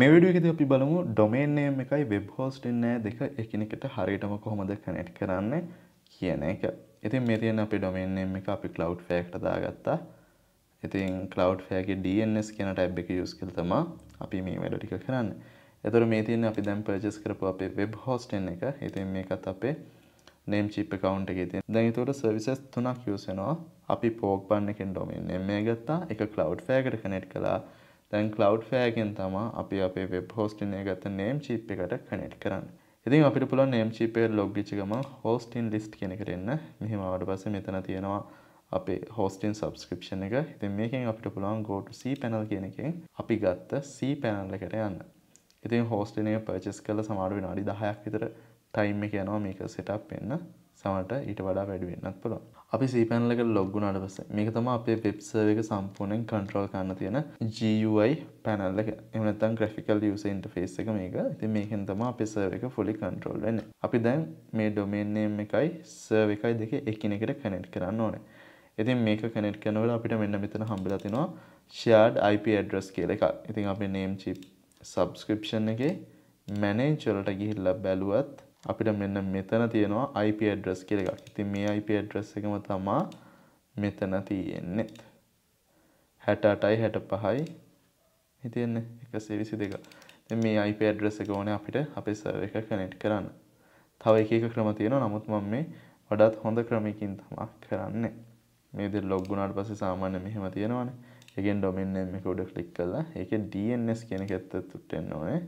මේ විඩුවගෙද අපි බලමු ඩොමේන්නේම් එකයි වෙබ් හෝස්ට එන්නෑ දෙක එකනෙකට හරිටම කොහොමද කනෙට් කරන්න කියන එක ඉතින් මෙතියෙන් අපි ඩොමේන්නේම් එක අපි කලව් ෆෑක්ට දාගත්තා ඉතින් කලව් ෆෑගේ DNS කියන ටැබ් එක යස් කල්තම අපි මේ වැඩ ටික කරන්න එතර මේ තියන අපි දැම් පර්ජස් කරපු අපේ වෙබ් හෝස්ටෙන් එක ඉතින් මේකත් අපේ නේම් චිප් කවන්් එක ති දැනිතුවට සවිසස් තුනක් යසෙනවා අපි පෝක් බන්න එකෙන් ඩොමේන් එම ගත්තා එක කලව් ෆෑකට කනෙට් කලා දැන් cloud fairගෙන් තමා අපි අපේ web hosting එක ගත්ත namecheap එකට connect කරන්නේ. ඉතින් අපිට පුළුවන් namecheap එකට log වෙච්ච ගමන් hosting list කියන එකට එන්න. මෙහෙම ආවට පස්සේ මෙතන තියෙනවා අපේ හෝස්ටින් සබස්ක්‍රපෂන එක ඉතින් මේකින් අපිට පුළුවන් ගෝට C පැනල් කියන එකෙන් අපි ගත්ත C පැනල්ලකට යන්න ඉතින් හෝස්ටිනය පර්චස් කල සමාඩ විනාඩි දහයක් විතර ටයිම් එක යනවා මේක සිටක් වෙන්න සමට ඊට වඩා වැඩි වෙන්නත් පුළුවන්. අපි සීපැනලක ලොග්ගුණාට පස්සේ මේක තමයි අපේ වෙබ් සර්වර් එක සම්පූර්ණයෙන් කන්ට්‍රෝල් කරන්න තියෙන GUI පැනල් එක. එහෙම නැත්නම් graphical user interface එක මේක. ඉතින් මේකෙන් තමයි අපේ සර්වර් එක fully control වෙන්නේ. අපි දැන් මේ domain name එකයි server එකයි දෙක එකිනෙකට connect කරන්න ඕනේ. ඉතින් මේක කනෙට් කරනවල අපිට මෙන්න මෙතන හම්බෙලා තිනවා shared IP address කියලා එකක්. ඉතින් අපේ name chip subscription එකේ manage වලට ගිහිල්ලා බැලුවත් අපිට මෙන්න මෙතන තියෙනවා IP address කියලා එකක්. ඉතින් මේ IP address එකම තමා මෙතන තියෙන්නේ. 68යි 65යි මේ තියෙන්නේ 122. ඉතින් මේ IP address එක ඕනේ අපිට අපේ server එක connect කරන්න. තව එක එක ක්‍රම තියෙනවා. නමුත් මම මේ වඩාත් හොඳ ක්‍රමයකින් තමයි කරන්නේ. මේ විදිහට log වුණාට පස්සේ සාමාන්‍ය මෙහෙම තියෙනවානේ. එකෙන් ඩොමෙන් නේම් එක උඩ ක්ලික් කළා. ඒකේ DNS කියන එක ඇතුළට එන්න ඕනේ.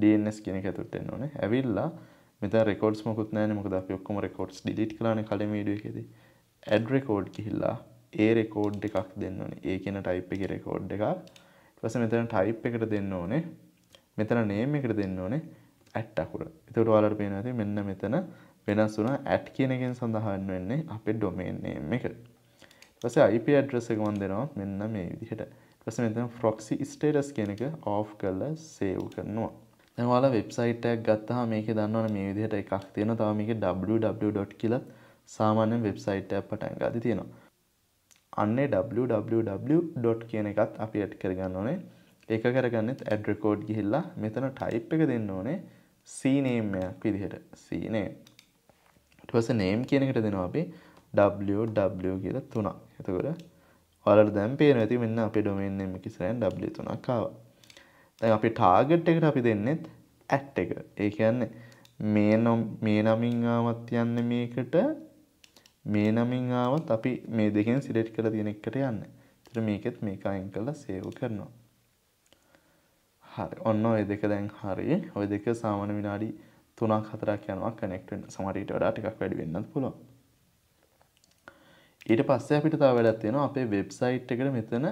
DNS කියන එක ඇතුළට එන්න ඕනේ. ඇවිල්ලා මෙත රෙකෝඩ්ස් මොකුත් නෑන මොකද අප ඔක්කොම රෙකෝඩ්ස් ඩිලිට් කරන කලින් වීඩියෝ එකේදී ඇඩ් රෙකෝඩ් ගිහිල්ලා ඒ රෙකෝඩ් එකක් දෙන්න ඕනේ ඒ කියන ටයිප් එකේ රෙකෝඩ් එකක් ඊට පස්සේ මෙතන ටයිප් එකට දෙන්න ඕනේ මෙතන නේම් එකට දෙන්න ඕනේ ඇට් අකුර එතකොට ඔයාලට පේනවා ඇති මෙන්න මෙතන වෙනස් වුණා ඇට් කියන එකෙන් සඳහන් වෙන්නේ අපේ ඩොමේන් නේම් එක ඊට පස්සේ IP address එක මන් දෙනවා මෙන්න මේ විදිහට ඊට පස්සේ මෙතන proxy status කියන එක off කරලා save කරනවා දැන් ඔයාලා වෙබ්සයිට් එකක් ගත්තාම මේකේ දන්නවනේ මේ විදිහට එකක් තියෙනවා. තව මේකේ www. කියලා සාමාන්‍ය වෙබ්සයිට් එකක් පටන් ගාදී තියෙනවා. අන්නේ www. කියන එකත් අපි ඇඩ් කරගන්න ඕනේ. ඒක කරගන්නෙත් ඇඩ් රෙකෝඩ් ගිහිල්ලා මෙතන ටයිප් එක දෙන්න ඕනේ C name එකක් විදිහට. C name. ඊට පස්සේ name කියන එකට දෙනවා අපි www කියලා තුනක්. එතකොට ඔයාලට දැන් පේනවා. ඉතින් මෙන්න අපේ domain name එක ඉස්සරහින් w3ක් ආවා. දැන් අපි ටාගට් එකට අපි දෙන්නෙත් ඇට් එක. ඒ කියන්නේ මේ නම් මේ නමින් ආවත් යන්නේ මේකට මේ නමින් ආවත් අපි මේ දෙකෙන් සිලෙක්ට් කරලා තියෙන එකට යන්න. ඒතර මේකෙත් මේක අයින් කරලා සේව් කරනවා. හරි. ඔන්න ඔය දෙක දැන් හරි. ඔය දෙක සාමාන්‍ය විනාඩි 3ක් 4ක් යනවා කනෙක්ට් වෙන්න. සමහර ඊට වඩා ටිකක් වැඩි වෙන්නත් පුළුවන්. ඊට පස්සේ අපිට තව වැඩක් තියෙනවා අපේ වෙබ්සයිට් එකට මෙතන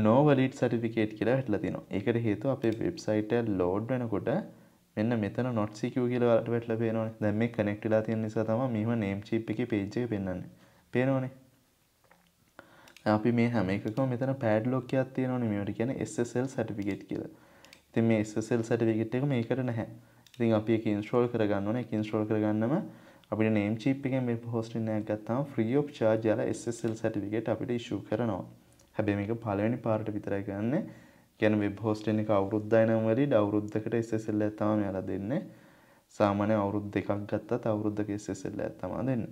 නෝවලීට් සටිෆිකේට් කියලා හටලතින එකට හේතු අපේ වෙබ්සයිට ලෝඩ් වෙනකොට මෙන්න මෙතන නොට්සික කියලට වැටල පේනවා දැම මේ කනෙක්ටලා තිය නිසා තම මෙම නේම් චිප් එක පේජ්ජ පෙන්න්නේ පේනවනේ අපි මේ හැමකම මෙතන පෑඩ් ලෝකයක් තියෙනවන මේට කියන SSL සටිෆිකේට් කියලා ඉතින් මේ SSL සටිෆිකේට් එක මේකට නැහැ ඉතින් අපි එක ඉන්ස්ට්‍රෝල් කරගන්න ඕනේ ඉන්ස්ට්‍රෝල් කරගන්නම අපිට නේම් චිප් එකෙන් වෙබ් හොස්ටින් එකක් ගත්තාම ෆ්‍රී ඔෆ් චාර්ජ් යාලා SSL සටිෆිකේට් අපිට ඉෂූ කරනවා හැබැ මේක පලවෙනි පාට විතරයි ගන්න ගැන වෙබ් හෝස්ටන එක අවුරුද්ධයනම්වරි අවුරුද්ධකට එසෙල්ල ඇතම යල දෙන්න සාමානය අවුරුද් දෙකක් ගත්තත් අවුරුද්ධක එසෙල්ල ඇත්තමා දෙන්න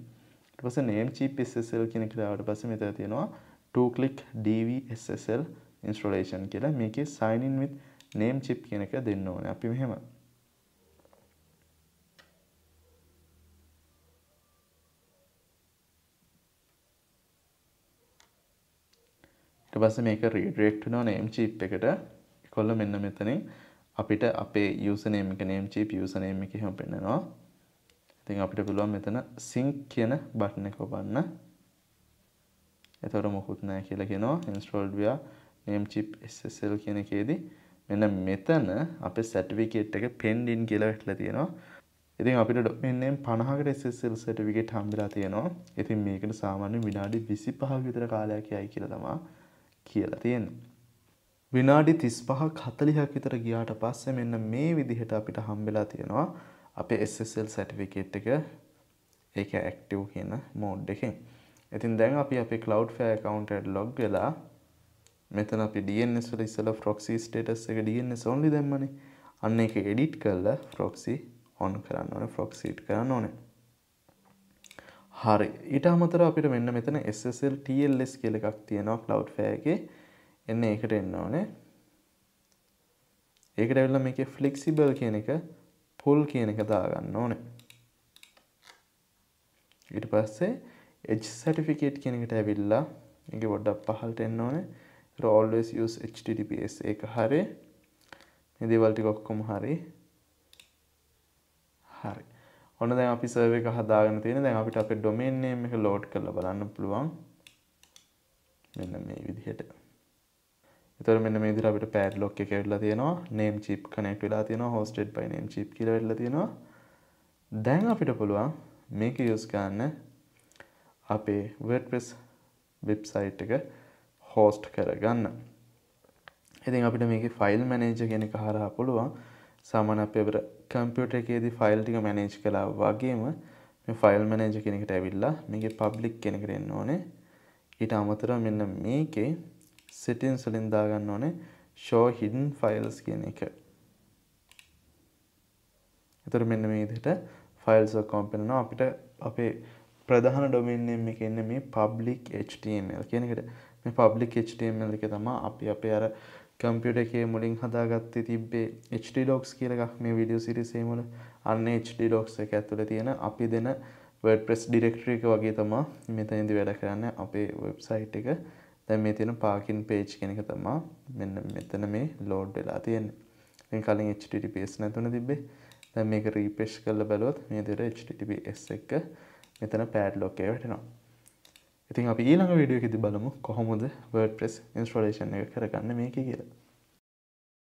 පස නේම් චි පිස්සෙල් කෙන කරාවට පස මෙත තියෙනවා ටූකලික් DVSSL ඉන්ස්ට්‍රලේෂන් කියලා මේක සයිනින් විත් නේම් චිප් කියනක දෙන්න ඕන අපි මෙහෙම ටබස මේක රීඩරෙක්ටනෝ නේම් චිප් එකට කොල්ල මෙන්න මෙතනින් අපිට අපේ යසනේම එක නේම් චිප් යසනේම එක හම පෙන්නවා ඉතින් අපිට පුළුවන් මෙතන සිංක් කියන බට්න කොපන්න එතවට මොකුත් නෑ කියලා කියෙනවා ඉන්ස්ට්‍රෝල්ඩියා නේම් චිප් එස්සල් කියන එකේදී මෙන්න මෙතන අප සැටවිකට් එක පෙන්ඩින් කියලා වැටල තියෙනවා ඉතින් අපිට ඩොක්මෙන්න්නේම් පණහකට එස්සල් සටවිකට හම්බිලා තියෙනවා ඉතින් මේකට සාමාන්‍ය විනාඩි විසි පහ විතර කාලයක් යයි කියල තමා කියලා තියෙන්නේ. විනාඩි 35ක් 40ක් විතර ගියාට පස්සේ මෙන්න මේ විදිහට අපිට හම්බෙලා තියෙනවා අපේ SSL සර්ටිෆිකේට් එක ඒක ඇක්ටිව් කියන මෝඩ් එකෙන්. ඉතින් දැන් අපි අපේ Cloudflare account එකට log වෙලා මෙතන අපි DNS වල ඉස්සලා proxy status එක DNS only දැම්මනේ. අන්න ඒක edit කරලා proxy on කරන්න ඕනේ, proxy කරන්න ඕනේ. හරි ඊට අමතර අපිට මෙන්න මෙතන SSL TLS කියල එකක් තියෙනවා කලව් ෆෑගේ එන්න ඒකට එන්න ඕනේ ඒක ඇවිල්ල මේ ෆලික්සිබල් කියන එක පොල් කියන එක දාගන්න ඕනේ ඊට පස්සේ එජ් සටිෆිකේට් කෙනෙකට ඇවිල්ලා එක බොඩ්ඩක් පහල්ට එන්න ඕනේ රෝල්ස් ස් HTTPS එක හරි නිදේවල්ටි කොක්කොම හරි හරි ඔන්න දැන් අපි සර්ව එක හදාගෙන තියෙන දැන් අපිට අපේ ඩොමේන් නේම් එක ලෝඩ් කරලා බලන්න පුළුවන් මෙන්න මේ විදිහට එතකොට මෙන්න මේ විදිහට අපිට පැඩ්ලොක් එක වෙලා තියෙනවා name chip connect වෙලා තියෙනවා hosted by name chip කියලා වෙලා තියෙනවා දැන් අපිට පුළුවන් මේක use කරන්න අපේ WordPress වෙබ්සයිට් එක හෝස්ට් කරගන්න. ඉතින් අපිට මේක ෆයිල් මැනේජර් කෙනෙක් හරහා පුළුවන් සාමාන්‍ය අපේ කම්පියුට එකේදී ෆයිල් ටික මැනේජ් කළා වගේම මේ ෆයිල් මැනේජර් කෙනෙකුට ඇවිල්ලා මේකේ පබ්ලික් කෙනෙකුට එන්න ඕනේ ඊට අමතරව මෙන්න මේකේ settings වලින් දාගන්න ඕනේ show hidden files කියන එක. එතකොට මෙන්න මේ විදිහට files ඔක්කොම පෙන්වනවා අපිට අපේ ප්‍රධාන domain name එකේ ඉන්නේ මේ public html කියන එකට. මේ public html එක තමයි අපි අපේ අර කම්පියට එකේ මුලින් හදාගත්තේ තිබේ HD ඩොක්ස් කියලක් මේ විඩියෝ සිරිසේමල අන්න HD ඩොක්ස් එක ඇතුළ තියෙන අපි දෙන වඩපෙස් ඩිරෙක්ට්‍රික වගේ තමා මෙතනිදි වැඩ කරන්න අපේ වෙබ්සයිට් එක දැන් මේ තියෙන පාකින් පේජ් කෙනෙක තමා මෙන්න මෙතන මේ ලෝඩ් වෙලා තියෙන්නේ මේ කලින් HTTPS නැතුන තිබ්බේ දැන් මේක රීෆ්‍රෙෂ් කරලා බැලුවොත් මේ විදිහට HTTPS එක මෙතන පැඩ්ලොක් එක වැටෙනවා ඉතින් අපි ඊළඟ විඩියෝ එකෙදි බලමු කොහොමද WordPress ඉන්ස්ට්‍රලේෂන් එක කරගන්න මේක කියලා